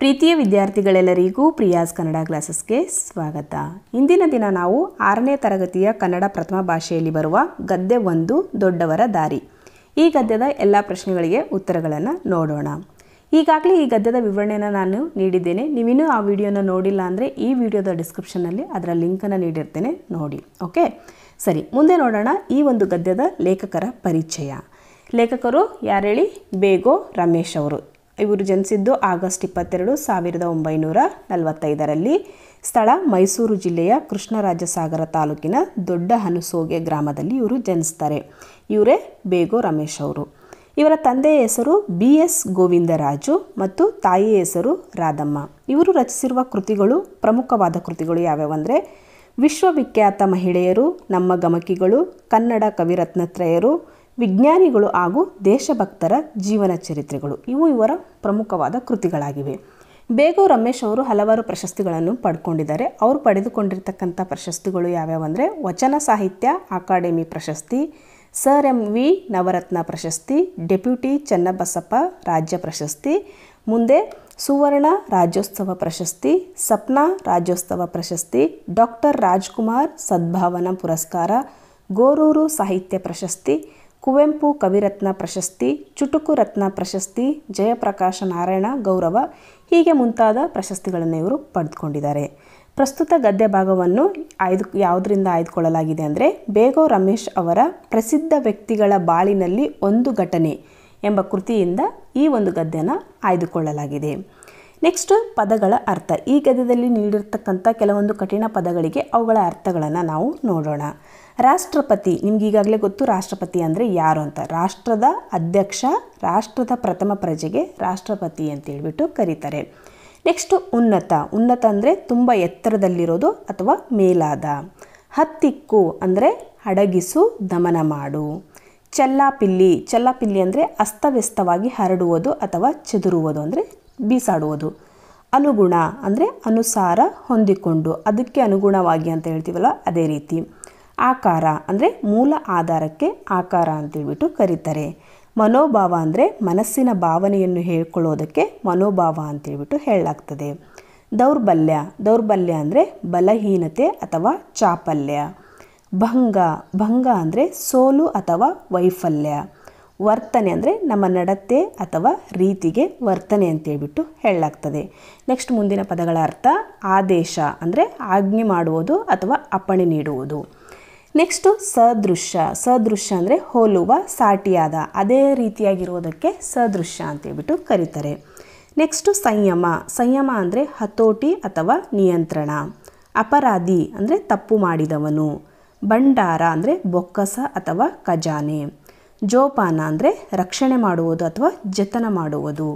ಪ್ರೀತಿಯ ವಿದ್ಯಾರ್ಥಿಗಳೆಲ್ಲರಿಗೂ ಪ್ರಿಯಾಸ್ ಕನ್ನಡ ಕ್ಲಾಸಸ್ಗೆ ಸ್ವಾಗತ ಇಂದಿನ ದಿನ ನಾವು ಆರನೇ ತರಗತಿಯ ಕನ್ನಡ ಪ್ರಥಮ ಭಾಷೆಯಲ್ಲಿ ಬರುವ ಗದ್ಯ ಒಂದು ದೊಡ್ಡವರ ದಾರಿ ಈ ಗದ್ಯದ ಎಲ್ಲ ಪ್ರಶ್ನೆಗಳಿಗೆ ಉತ್ತರಗಳನ್ನು ನೋಡೋಣ ಈಗಾಗಲೇ ಈ ಗದ್ಯದ ವಿವರಣೆಯನ್ನು ನಾನು ನೀಡಿದ್ದೇನೆ ನೀವಿನ್ನೂ ಆ ವಿಡಿಯೋನ ನೋಡಿಲ್ಲ ಅಂದರೆ ಈ ವಿಡಿಯೋದ ಡಿಸ್ಕ್ರಿಪ್ಷನ್ನಲ್ಲಿ ಅದರ ಲಿಂಕನ್ನು ನೀಡಿರ್ತೇನೆ ನೋಡಿ ಓಕೆ ಸರಿ ಮುಂದೆ ನೋಡೋಣ ಈ ಒಂದು ಗದ್ಯದ ಲೇಖಕರ ಪರಿಚಯ ಲೇಖಕರು ಯಾರೇಳಿ ಬೇಗೋ ರಮೇಶ್ ಅವರು ಇವರು ಜನಿಸಿದ್ದು ಆಗಸ್ಟ್ ಇಪ್ಪತ್ತೆರಡು ಸಾವಿರದ ಒಂಬೈನೂರ ನಲವತ್ತೈದರಲ್ಲಿ ಸ್ಥಳ ಮೈಸೂರು ಜಿಲ್ಲೆಯ ಕೃಷ್ಣರಾಜಸಾಗರ ತಾಲೂಕಿನ ದೊಡ್ಡ ಹನುಸೋಗೆ ಗ್ರಾಮದಲ್ಲಿ ಇವರು ಜನಿಸ್ತಾರೆ ಇವರೇ ಬೇಗೋ ರಮೇಶ್ ಅವರು ಇವರ ತಂದೆಯ ಹೆಸರು ಬಿ ಎಸ್ ಗೋವಿಂದರಾಜು ಮತ್ತು ತಾಯಿಯ ಹೆಸರು ರಾಧಮ್ಮ ಇವರು ರಚಿಸಿರುವ ಕೃತಿಗಳು ಪ್ರಮುಖವಾದ ಕೃತಿಗಳು ಯಾವ್ಯಾವಂದರೆ ವಿಶ್ವವಿಖ್ಯಾತ ಮಹಿಳೆಯರು ನಮ್ಮ ಗಮಕಿಗಳು ಕನ್ನಡ ಕವಿರತ್ನತ್ರಯರು ವಿಜ್ಞಾನಿಗಳು ಹಾಗೂ ದೇಶಭಕ್ತರ ಜೀವನ ಚರಿತ್ರೆಗಳು ಇವು ಇವರ ಪ್ರಮುಖವಾದ ಕೃತಿಗಳಾಗಿವೆ ಬೇಗೋ ರಮೇಶ್ ಅವರು ಹಲವಾರು ಪ್ರಶಸ್ತಿಗಳನ್ನು ಪಡ್ಕೊಂಡಿದ್ದಾರೆ ಅವರು ಪಡೆದುಕೊಂಡಿರ್ತಕ್ಕಂಥ ಪ್ರಶಸ್ತಿಗಳು ಯಾವ್ಯಾವು ಅಂದರೆ ವಚನ ಸಾಹಿತ್ಯ ಅಕಾಡೆಮಿ ಪ್ರಶಸ್ತಿ ಸರ್ ಎಂ ವಿ ನವರತ್ನ ಪ್ರಶಸ್ತಿ ಡೆಪ್ಯೂಟಿ ಚನ್ನಬಸಪ್ಪ ರಾಜ್ಯ ಪ್ರಶಸ್ತಿ ಮುಂದೆ ಸುವರ್ಣ ರಾಜ್ಯೋತ್ಸವ ಪ್ರಶಸ್ತಿ ಸಪ್ನಾ ರಾಜ್ಯೋತ್ಸವ ಪ್ರಶಸ್ತಿ ಡಾಕ್ಟರ್ ರಾಜ್ಕುಮಾರ್ ಸದ್ಭಾವನಾ ಪುರಸ್ಕಾರ ಗೋರೂರು ಸಾಹಿತ್ಯ ಪ್ರಶಸ್ತಿ ಕುವೆಂಪು ಕವಿರತ್ನ ಪ್ರಶಸ್ತಿ ಚುಟುಕು ರತ್ನ ಪ್ರಶಸ್ತಿ ಜಯಪ್ರಕಾಶ ನಾರಾಯಣ ಗೌರವ ಹೀಗೆ ಮುಂತಾದ ಪ್ರಶಸ್ತಿಗಳನ್ನು ಇವರು ಪಡೆದುಕೊಂಡಿದ್ದಾರೆ ಪ್ರಸ್ತುತ ಗದ್ಯ ಭಾಗವನ್ನು ಆಯ್ದು ಯಾವುದರಿಂದ ಆಯ್ದುಕೊಳ್ಳಲಾಗಿದೆ ಅಂದರೆ ಬೇಗೋ ರಮೇಶ್ ಅವರ ಪ್ರಸಿದ್ಧ ವ್ಯಕ್ತಿಗಳ ಬಾಳಿನಲ್ಲಿ ಒಂದು ಘಟನೆ ಎಂಬ ಕೃತಿಯಿಂದ ಈ ಒಂದು ಗದ್ಯನ ಆಯ್ದುಕೊಳ್ಳಲಾಗಿದೆ ನೆಕ್ಸ್ಟ್ ಪದಗಳ ಅರ್ಥ ಈ ಗದ್ಯದಲ್ಲಿ ನೀಡಿರ್ತಕ್ಕಂಥ ಕೆಲವೊಂದು ಕಠಿಣ ಪದಗಳಿಗೆ ಅವುಗಳ ಅರ್ಥಗಳನ್ನು ನಾವು ನೋಡೋಣ ರಾಷ್ಟ್ರಪತಿ ನಿಮ್ಗೆ ಈಗಾಗಲೇ ಗೊತ್ತು ರಾಷ್ಟ್ರಪತಿ ಅಂದರೆ ಯಾರು ಅಂತ ರಾಷ್ಟ್ರದ ಅಧ್ಯಕ್ಷ ರಾಷ್ಟ್ರದ ಪ್ರಥಮ ಪ್ರಜೆಗೆ ರಾಷ್ಟ್ರಪತಿ ಅಂತ ಅಂತೇಳ್ಬಿಟ್ಟು ಕರೀತಾರೆ ನೆಕ್ಸ್ಟು ಉನ್ನತ ಉನ್ನತ ಅಂದರೆ ತುಂಬ ಎತ್ತರದಲ್ಲಿರೋದು ಅಥವಾ ಮೇಲಾದ ಹತ್ತಿಕ್ಕು ಅಂದರೆ ಅಡಗಿಸು ದಮನ ಮಾಡು ಚಲ್ಲಾಪಿಲ್ಲಿ ಚಲ್ಲಾಪಿಲ್ಲಿ ಅಂದರೆ ಅಸ್ತವ್ಯಸ್ತವಾಗಿ ಹರಡುವುದು ಅಥವಾ ಚದುರುವುದು ಅಂದರೆ ಬೀಸಾಡುವುದು ಅನುಗುಣ ಅಂದರೆ ಅನುಸಾರ ಹೊಂದಿಕೊಂಡು ಅದಕ್ಕೆ ಅನುಗುಣವಾಗಿ ಅಂತ ಹೇಳ್ತೀವಲ್ಲ ಅದೇ ರೀತಿ ಆಕಾರ ಅಂದರೆ ಮೂಲ ಆಧಾರಕ್ಕೆ ಆಕಾರ ಅಂತೇಳ್ಬಿಟ್ಟು ಕರೀತಾರೆ ಮನೋಭಾವ ಅಂದರೆ ಮನಸ್ಸಿನ ಭಾವನೆಯನ್ನು ಹೇಳ್ಕೊಳ್ಳೋದಕ್ಕೆ ಮನೋಭಾವ ಅಂತೇಳ್ಬಿಟ್ಟು ಹೇಳಲಾಗ್ತದೆ ದೌರ್ಬಲ್ಯ ದೌರ್ಬಲ್ಯ ಅಂದರೆ ಬಲಹೀನತೆ ಅಥವಾ ಚಾಪಲ್ಯ ಭಂಗ ಭಂಗ ಅಂದರೆ ಸೋಲು ಅಥವಾ ವೈಫಲ್ಯ ವರ್ತನೆ ಅಂದರೆ ನಮ್ಮ ನಡತೆ ಅಥವಾ ರೀತಿಗೆ ವರ್ತನೆ ಅಂತೇಳ್ಬಿಟ್ಟು ಹೇಳಲಾಗ್ತದೆ ನೆಕ್ಸ್ಟ್ ಮುಂದಿನ ಪದಗಳ ಅರ್ಥ ಆದೇಶ ಅಂದರೆ ಆಜ್ಞೆ ಮಾಡುವುದು ಅಥವಾ ಅಪ್ಪಣೆ ನೀಡುವುದು ನೆಕ್ಸ್ಟು ಸದೃಶ್ಯ ಸದೃಶ್ಯ ಅಂದರೆ ಹೋಲುವ ಸಾಟಿಯಾದ ಅದೇ ರೀತಿಯಾಗಿರೋದಕ್ಕೆ ಸದೃಶ್ಯ ಅಂತೇಳ್ಬಿಟ್ಟು ಕರೀತಾರೆ ನೆಕ್ಸ್ಟು ಸಂಯಮ ಸಂಯಮ ಅಂದರೆ ಹತೋಟಿ ಅಥವಾ ನಿಯಂತ್ರಣ ಅಪರಾಧಿ ಅಂದರೆ ತಪ್ಪು ಮಾಡಿದವನು ಭಂಡಾರ ಅಂದರೆ ಬೊಕ್ಕಸ ಅಥವಾ ಖಜಾನೆ ಜೋಪಾನ ಅಂದರೆ ರಕ್ಷಣೆ ಮಾಡುವುದು ಅಥವಾ ಜತನ ಮಾಡುವುದು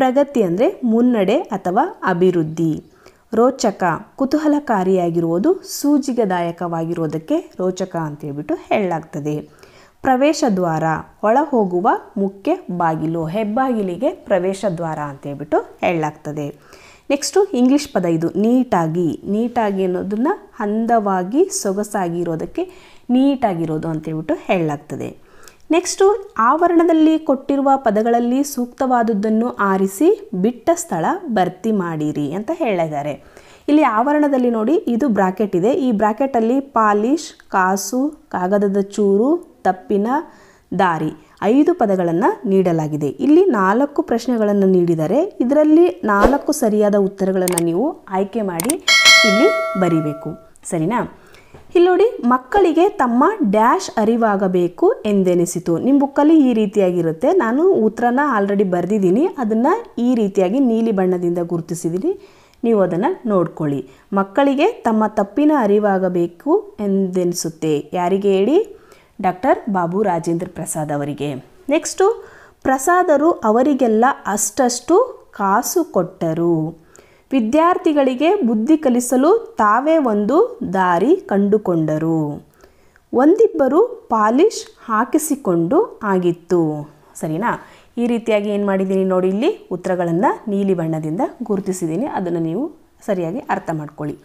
ಪ್ರಗತಿ ಅಂದರೆ ಮುನ್ನಡೆ ಅಥವಾ ಅಭಿವೃದ್ಧಿ ರೋಚಕ ಕುತೂಹಲಕಾರಿಯಾಗಿರುವುದು ಸೂಜಿಗದಾಯಕವಾಗಿರುವುದಕ್ಕೆ ರೋಚಕ ಅಂತೇಳ್ಬಿಟ್ಟು ಹೇಳಲಾಗ್ತದೆ ಪ್ರವೇಶ ದ್ವಾರ ಒಳ ಹೋಗುವ ಮುಖ್ಯ ಬಾಗಿಲು ಹೆಬ್ಬಾಗಿಲಿಗೆ ಪ್ರವೇಶ ದ್ವಾರ ಅಂತೇಳ್ಬಿಟ್ಟು ಹೇಳಲಾಗ್ತದೆ ನೆಕ್ಸ್ಟು ಇಂಗ್ಲೀಷ್ ಪದ ಇದು ನೀಟಾಗಿ ನೀಟಾಗಿ ಅನ್ನೋದನ್ನು ಅಂದವಾಗಿ ಸೊಗಸಾಗಿರೋದಕ್ಕೆ ನೀಟಾಗಿರೋದು ಅಂತೇಳ್ಬಿಟ್ಟು ಹೇಳಲಾಗ್ತದೆ ನೆಕ್ಸ್ಟು ಆವರಣದಲ್ಲಿ ಕೊಟ್ಟಿರುವ ಪದಗಳಲ್ಲಿ ಸೂಕ್ತವಾದದ್ದನ್ನು ಆರಿಸಿ ಬಿಟ್ಟ ಸ್ಥಳ ಭರ್ತಿ ಮಾಡಿರಿ ಅಂತ ಹೇಳಿದ್ದಾರೆ ಇಲ್ಲಿ ಆವರಣದಲ್ಲಿ ನೋಡಿ ಇದು ಬ್ರಾಕೆಟ್ ಇದೆ ಈ ಬ್ರಾಕೆಟಲ್ಲಿ ಪಾಲಿಶ್ ಕಾಸು ಕಾಗದದ ಚೂರು ತಪ್ಪಿನ ದಾರಿ ಐದು ಪದಗಳನ್ನು ನೀಡಲಾಗಿದೆ ಇಲ್ಲಿ ನಾಲ್ಕು ಪ್ರಶ್ನೆಗಳನ್ನು ನೀಡಿದರೆ ಇದರಲ್ಲಿ ನಾಲ್ಕು ಸರಿಯಾದ ಉತ್ತರಗಳನ್ನು ನೀವು ಆಯ್ಕೆ ಮಾಡಿ ಇಲ್ಲಿ ಬರೀಬೇಕು ಸರಿನಾ ಇಲ್ಲಿ ನೋಡಿ ಮಕ್ಕಳಿಗೆ ತಮ್ಮ ಡ್ಯಾಶ್ ಅರಿವಾಗಬೇಕು ಎಂದೆನಿಸಿತು ನಿಮ್ಮ ಬುಕ್ಕಲ್ಲಿ ಈ ರೀತಿಯಾಗಿರುತ್ತೆ ನಾನು ಉತ್ತರನ ಆಲ್ರೆಡಿ ಬರೆದಿದ್ದೀನಿ ಅದನ್ನು ಈ ರೀತಿಯಾಗಿ ನೀಲಿ ಬಣ್ಣದಿಂದ ಗುರುತಿಸಿದ್ದೀನಿ ನೀವು ಅದನ್ನು ನೋಡ್ಕೊಳ್ಳಿ ಮಕ್ಕಳಿಗೆ ತಮ್ಮ ತಪ್ಪಿನ ಅರಿವಾಗಬೇಕು ಎಂದೆನಿಸುತ್ತೆ ಯಾರಿಗೆ ಹೇಳಿ ಡಾಕ್ಟರ್ ಬಾಬು ರಾಜೇಂದ್ರ ಪ್ರಸಾದ್ ಅವರಿಗೆ ನೆಕ್ಸ್ಟು ಪ್ರಸಾದರು ಅವರಿಗೆಲ್ಲ ಅಷ್ಟಷ್ಟು ಕಾಸು ಕೊಟ್ಟರು ವಿದ್ಯಾರ್ಥಿಗಳಿಗೆ ಬುದ್ಧಿ ಕಲಿಸಲು ತಾವೇ ಒಂದು ದಾರಿ ಕಂಡುಕೊಂಡರು ಒಂದಿಬ್ಬರು ಪಾಲಿಶ್ ಹಾಕಿಸಿಕೊಂಡು ಆಗಿತ್ತು ಸರಿನಾ ಈ ರೀತಿಯಾಗಿ ಏನು ಮಾಡಿದ್ದೀನಿ ನೋಡಿ ಇಲ್ಲಿ ಉತ್ತರಗಳನ್ನು ನೀಲಿ ಬಣ್ಣದಿಂದ ಗುರುತಿಸಿದ್ದೀನಿ ಅದನ್ನು ನೀವು ಸರಿಯಾಗಿ ಅರ್ಥ ಮಾಡ್ಕೊಳ್ಳಿ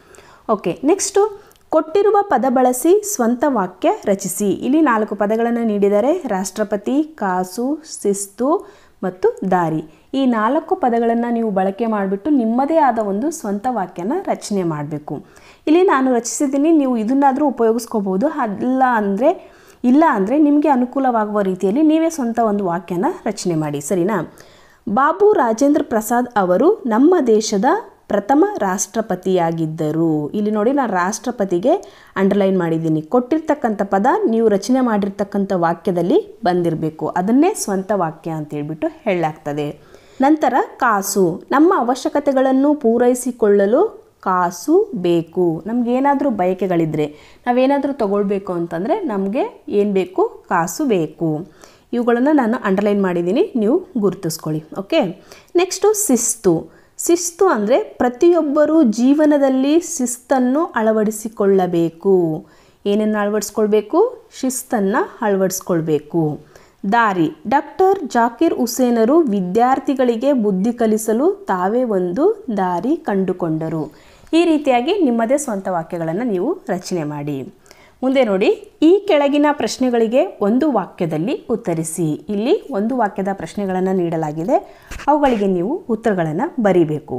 ಓಕೆ ನೆಕ್ಸ್ಟು ಕೊಟ್ಟಿರುವ ಪದ ಬಳಸಿ ಸ್ವಂತ ವಾಕ್ಯ ರಚಿಸಿ ಇಲ್ಲಿ ನಾಲ್ಕು ಪದಗಳನ್ನು ನೀಡಿದರೆ ರಾಷ್ಟ್ರಪತಿ ಕಾಸು ಶಿಸ್ತು ಮತ್ತು ದಾರಿ ಈ ನಾಲ್ಕು ಪದಗಳನ್ನು ನೀವು ಬಳಕೆ ಮಾಡಿಬಿಟ್ಟು ನಿಮ್ಮದೇ ಆದ ಒಂದು ಸ್ವಂತ ವಾಕ್ಯನ ರಚನೆ ಮಾಡಬೇಕು ಇಲ್ಲಿ ನಾನು ರಚಿಸಿದ್ದೀನಿ ನೀವು ಇದನ್ನಾದರೂ ಉಪಯೋಗಿಸ್ಕೋಬೋದು ಅಲ್ಲ ಅಂದರೆ ಇಲ್ಲ ಅಂದರೆ ನಿಮಗೆ ಅನುಕೂಲವಾಗುವ ರೀತಿಯಲ್ಲಿ ನೀವೇ ಸ್ವಂತ ಒಂದು ವಾಕ್ಯನ ರಚನೆ ಮಾಡಿ ಸರಿನಾ ಬಾಬು ರಾಜೇಂದ್ರ ಪ್ರಸಾದ್ ಅವರು ನಮ್ಮ ದೇಶದ ಪ್ರಥಮ ರಾಷ್ಟ್ರಪತಿಯಾಗಿದ್ದರು ಇಲ್ಲಿ ನೋಡಿ ನಾನು ರಾಷ್ಟ್ರಪತಿಗೆ ಅಂಡರ್ಲೈನ್ ಮಾಡಿದ್ದೀನಿ ಕೊಟ್ಟಿರ್ತಕ್ಕಂಥ ಪದ ನೀವು ರಚನೆ ಮಾಡಿರ್ತಕ್ಕಂಥ ವಾಕ್ಯದಲ್ಲಿ ಬಂದಿರಬೇಕು ಅದನ್ನೇ ಸ್ವಂತ ವಾಕ್ಯ ಅಂತ ಹೇಳ್ಬಿಟ್ಟು ಹೇಳಲಾಗ್ತದೆ ನಂತರ ಕಾಸು ನಮ್ಮ ಅವಶ್ಯಕತೆಗಳನ್ನು ಪೂರೈಸಿಕೊಳ್ಳಲು ಕಾಸು ಬೇಕು ನಮಗೇನಾದರೂ ಬಯಕೆಗಳಿದ್ದರೆ ನಾವೇನಾದರೂ ತಗೊಳ್ಬೇಕು ಅಂತಂದರೆ ನಮಗೆ ಏನು ಬೇಕು ಕಾಸು ಬೇಕು ಇವುಗಳನ್ನು ನಾನು ಅಂಡರ್ಲೈನ್ ಮಾಡಿದ್ದೀನಿ ನೀವು ಗುರುತಿಸ್ಕೊಳ್ಳಿ ಓಕೆ ನೆಕ್ಸ್ಟು ಶಿಸ್ತು ಶಿಸ್ತು ಅಂದರೆ ಪ್ರತಿಯೊಬ್ಬರೂ ಜೀವನದಲ್ಲಿ ಶಿಸ್ತನ್ನು ಅಳವಡಿಸಿಕೊಳ್ಳಬೇಕು ಏನನ್ನು ಅಳವಡಿಸ್ಕೊಳ್ಬೇಕು ಶಿಸ್ತನ್ನು ಅಳವಡಿಸ್ಕೊಳ್ಬೇಕು ದಾರಿ ಡಾಕ್ಟರ್ ಜಾಕಿರ್ ಹುಸೇನರು ವಿದ್ಯಾರ್ಥಿಗಳಿಗೆ ಬುದ್ಧಿ ಕಲಿಸಲು ತಾವೇ ಒಂದು ದಾರಿ ಕಂಡುಕೊಂಡರು ಈ ರೀತಿಯಾಗಿ ನಿಮ್ಮದೇ ಸ್ವಂತ ವಾಕ್ಯಗಳನ್ನು ನೀವು ರಚನೆ ಮಾಡಿ ಮುಂದೆ ನೋಡಿ ಈ ಕೆಳಗಿನ ಪ್ರಶ್ನೆಗಳಿಗೆ ಒಂದು ವಾಕ್ಯದಲ್ಲಿ ಉತ್ತರಿಸಿ ಇಲ್ಲಿ ಒಂದು ವಾಕ್ಯದ ಪ್ರಶ್ನೆಗಳನ್ನು ನೀಡಲಾಗಿದೆ ಅವುಗಳಿಗೆ ನೀವು ಉತ್ತರಗಳನ್ನು ಬರೀಬೇಕು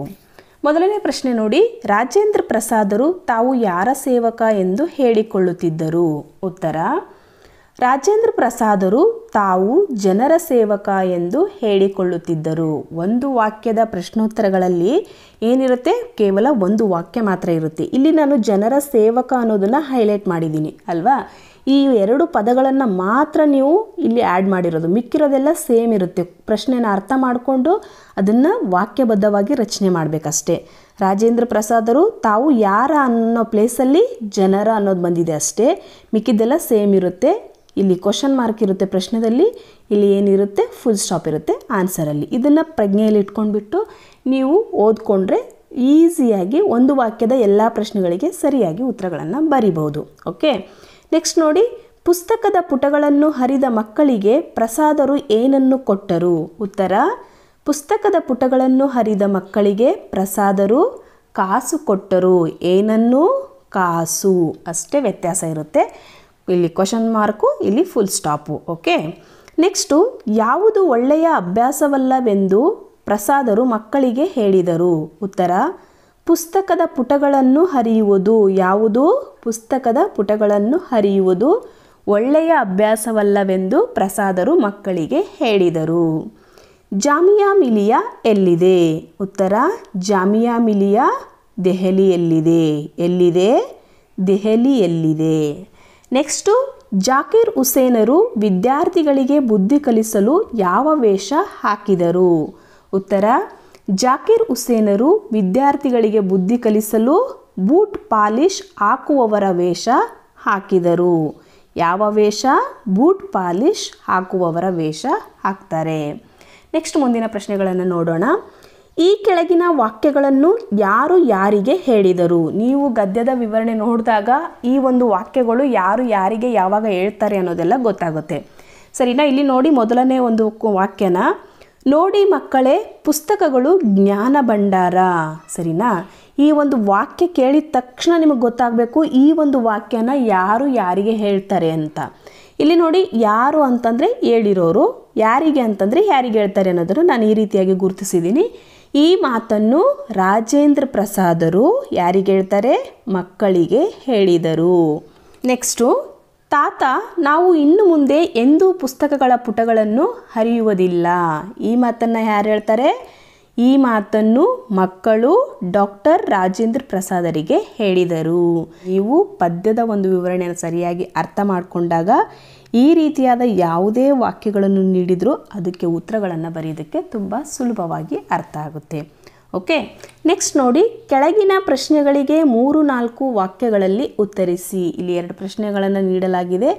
ಮೊದಲನೇ ಪ್ರಶ್ನೆ ನೋಡಿ ರಾಜೇಂದ್ರ ಪ್ರಸಾದರು ತಾವು ಯಾರ ಸೇವಕ ಎಂದು ಹೇಳಿಕೊಳ್ಳುತ್ತಿದ್ದರು ಉತ್ತರ ರಾಜೇಂದ್ರ ಪ್ರಸಾದರು ತಾವು ಜನರ ಸೇವಕ ಎಂದು ಹೇಳಿಕೊಳ್ಳುತ್ತಿದ್ದರು ಒಂದು ವಾಕ್ಯದ ಪ್ರಶ್ನೋತ್ತರಗಳಲ್ಲಿ ಏನಿರುತ್ತೆ ಕೇವಲ ಒಂದು ವಾಕ್ಯ ಮಾತ್ರ ಇರುತ್ತೆ ಇಲ್ಲಿ ನಾನು ಜನರ ಸೇವಕ ಅನ್ನೋದನ್ನು ಹೈಲೈಟ್ ಮಾಡಿದ್ದೀನಿ ಅಲ್ವಾ ಈ ಎರಡು ಪದಗಳನ್ನು ಮಾತ್ರ ನೀವು ಇಲ್ಲಿ ಆ್ಯಡ್ ಮಾಡಿರೋದು ಮಿಕ್ಕಿರೋದೆಲ್ಲ ಸೇಮ್ ಇರುತ್ತೆ ಪ್ರಶ್ನೆನ ಅರ್ಥ ಮಾಡಿಕೊಂಡು ಅದನ್ನು ವಾಕ್ಯಬದ್ಧವಾಗಿ ರಚನೆ ಮಾಡಬೇಕಷ್ಟೇ ರಾಜೇಂದ್ರ ಪ್ರಸಾದರು ತಾವು ಯಾರ ಅನ್ನೋ ಪ್ಲೇಸಲ್ಲಿ ಜನರ ಅನ್ನೋದು ಬಂದಿದೆ ಅಷ್ಟೇ ಮಿಕ್ಕಿದ್ದೆಲ್ಲ ಸೇಮ್ ಇರುತ್ತೆ ಇಲ್ಲಿ ಕ್ವಶನ್ ಮಾರ್ಕ್ ಇರುತ್ತೆ ಪ್ರಶ್ನೆದಲ್ಲಿ ಇಲ್ಲಿ ಏನಿರುತ್ತೆ ಫುಲ್ ಸ್ಟಾಪ್ ಇರುತ್ತೆ ಆನ್ಸರಲ್ಲಿ ಇದನ್ನು ಪ್ರಜ್ಞೆಯಲ್ಲಿ ಇಟ್ಕೊಂಡ್ಬಿಟ್ಟು ನೀವು ಓದ್ಕೊಂಡ್ರೆ ಈಸಿಯಾಗಿ ಒಂದು ವಾಕ್ಯದ ಎಲ್ಲ ಪ್ರಶ್ನೆಗಳಿಗೆ ಸರಿಯಾಗಿ ಉತ್ತರಗಳನ್ನು ಬರಿಬೋದು ಓಕೆ ನೆಕ್ಸ್ಟ್ ನೋಡಿ ಪುಸ್ತಕದ ಪುಟಗಳನ್ನು ಹರಿದ ಮಕ್ಕಳಿಗೆ ಪ್ರಸಾದರು ಏನನ್ನು ಕೊಟ್ಟರು ಉತ್ತರ ಪುಸ್ತಕದ ಪುಟಗಳನ್ನು ಹರಿದ ಮಕ್ಕಳಿಗೆ ಪ್ರಸಾದರು ಕಾಸು ಕೊಟ್ಟರು ಏನನ್ನು ಕಾಸು ಅಷ್ಟೇ ವ್ಯತ್ಯಾಸ ಇರುತ್ತೆ ಇಲ್ಲಿ ಕ್ವಶನ್ ಮಾರ್ಕು ಇಲ್ಲಿ ಫುಲ್ ಸ್ಟಾಪು ಓಕೆ ನೆಕ್ಸ್ಟು ಯಾವುದು ಒಳ್ಳೆಯ ಅಭ್ಯಾಸವಲ್ಲವೆಂದು ಪ್ರಸಾದರು ಮಕ್ಕಳಿಗೆ ಹೇಳಿದರು ಉತ್ತರ ಪುಸ್ತಕದ ಪುಟಗಳನ್ನು ಹರಿಯುವುದು ಯಾವುದು ಪುಸ್ತಕದ ಪುಟಗಳನ್ನು ಹರಿಯುವುದು ಒಳ್ಳೆಯ ಅಭ್ಯಾಸವಲ್ಲವೆಂದು ಪ್ರಸಾದರು ಮಕ್ಕಳಿಗೆ ಹೇಳಿದರು ಜಾಮಿಯಾ ಮಿಲಿಯಾ ಎಲ್ಲಿದೆ ಉತ್ತರ ಜಾಮಿಯಾ ಮಿಲಿಯಾ ದೆಹಲಿಯಲ್ಲಿದೆ ಎಲ್ಲಿದೆ ದೆಹಲಿಯಲ್ಲಿದೆ ನೆಕ್ಸ್ಟು ಜಾಕಿರ್ ಹುಸೇನರು ವಿದ್ಯಾರ್ಥಿಗಳಿಗೆ ಬುದ್ಧಿ ಕಲಿಸಲು ಯಾವ ವೇಷ ಹಾಕಿದರು ಉತ್ತರ ಜಾಕಿರ್ ಹುಸೇನರು ವಿದ್ಯಾರ್ಥಿಗಳಿಗೆ ಬುದ್ಧಿ ಕಲಿಸಲು ಬೂಟ್ ಪಾಲಿಶ್ ಹಾಕುವವರ ವೇಷ ಹಾಕಿದರು ಯಾವ ವೇಷ ಬೂಟ್ ಪಾಲಿಶ್ ಹಾಕುವವರ ವೇಷ ಹಾಕ್ತಾರೆ ನೆಕ್ಸ್ಟ್ ಮುಂದಿನ ಪ್ರಶ್ನೆಗಳನ್ನು ನೋಡೋಣ ಈ ಕೆಳಗಿನ ವಾಕ್ಯಗಳನ್ನು ಯಾರು ಯಾರಿಗೆ ಹೇಳಿದರು ನೀವು ಗದ್ಯದ ವಿವರಣೆ ನೋಡಿದಾಗ ಈ ಒಂದು ವಾಕ್ಯಗಳು ಯಾರು ಯಾರಿಗೆ ಯಾವಾಗ ಹೇಳ್ತಾರೆ ಅನ್ನೋದೆಲ್ಲ ಗೊತ್ತಾಗುತ್ತೆ ಸರಿನಾ ಇಲ್ಲಿ ನೋಡಿ ಮೊದಲನೇ ಒಂದು ವಾಕ್ಯನ ನೋಡಿ ಮಕ್ಕಳೇ ಪುಸ್ತಕಗಳು ಜ್ಞಾನ ಭಂಡಾರ ಸರಿನಾ ಈ ಒಂದು ವಾಕ್ಯ ಕೇಳಿದ ತಕ್ಷಣ ನಿಮಗೆ ಗೊತ್ತಾಗಬೇಕು ಈ ಒಂದು ವಾಕ್ಯನ ಯಾರು ಯಾರಿಗೆ ಹೇಳ್ತಾರೆ ಅಂತ ಇಲ್ಲಿ ನೋಡಿ ಯಾರು ಅಂತಂದರೆ ಹೇಳಿರೋರು ಯಾರಿಗೆ ಅಂತಂದರೆ ಯಾರಿಗೆ ಹೇಳ್ತಾರೆ ಅನ್ನೋದನ್ನು ನಾನು ಈ ರೀತಿಯಾಗಿ ಗುರುತಿಸಿದ್ದೀನಿ ಈ ಮಾತನ್ನು ರಾಜೇಂದ್ರ ಪ್ರಸಾದರು ಯಾರಿಗೆ ಹೇಳ್ತಾರೆ ಮಕ್ಕಳಿಗೆ ಹೇಳಿದರು ನೆಕ್ಸ್ಟು ತಾತ ನಾವು ಇನ್ನು ಮುಂದೆ ಎಂದೂ ಪುಸ್ತಕಗಳ ಪುಟಗಳನ್ನು ಹರಿಯುವುದಿಲ್ಲ ಈ ಮಾತನ್ನು ಯಾರು ಹೇಳ್ತಾರೆ ಈ ಮಾತನ್ನು ಮಕ್ಕಳು ಡಾಕ್ಟರ್ ರಾಜೇಂದ್ರ ಪ್ರಸಾದರಿಗೆ ಹೇಳಿದರು ನೀವು ಪದ್ಯದ ಒಂದು ವಿವರಣೆಯನ್ನು ಸರಿಯಾಗಿ ಅರ್ಥ ಮಾಡಿಕೊಂಡಾಗ ಈ ರೀತಿಯಾದ ಯಾವುದೇ ವಾಕ್ಯಗಳನ್ನು ನೀಡಿದರೂ ಅದಕ್ಕೆ ಉತ್ತರಗಳನ್ನು ಬರೆಯೋದಕ್ಕೆ ತುಂಬ ಸುಲಭವಾಗಿ ಅರ್ಥ ಆಗುತ್ತೆ ಓಕೆ ನೆಕ್ಸ್ಟ್ ನೋಡಿ ಕೆಳಗಿನ ಪ್ರಶ್ನೆಗಳಿಗೆ ಮೂರು ನಾಲ್ಕು ವಾಕ್ಯಗಳಲ್ಲಿ ಉತ್ತರಿಸಿ ಇಲ್ಲಿ ಎರಡು ಪ್ರಶ್ನೆಗಳನ್ನು ನೀಡಲಾಗಿದೆ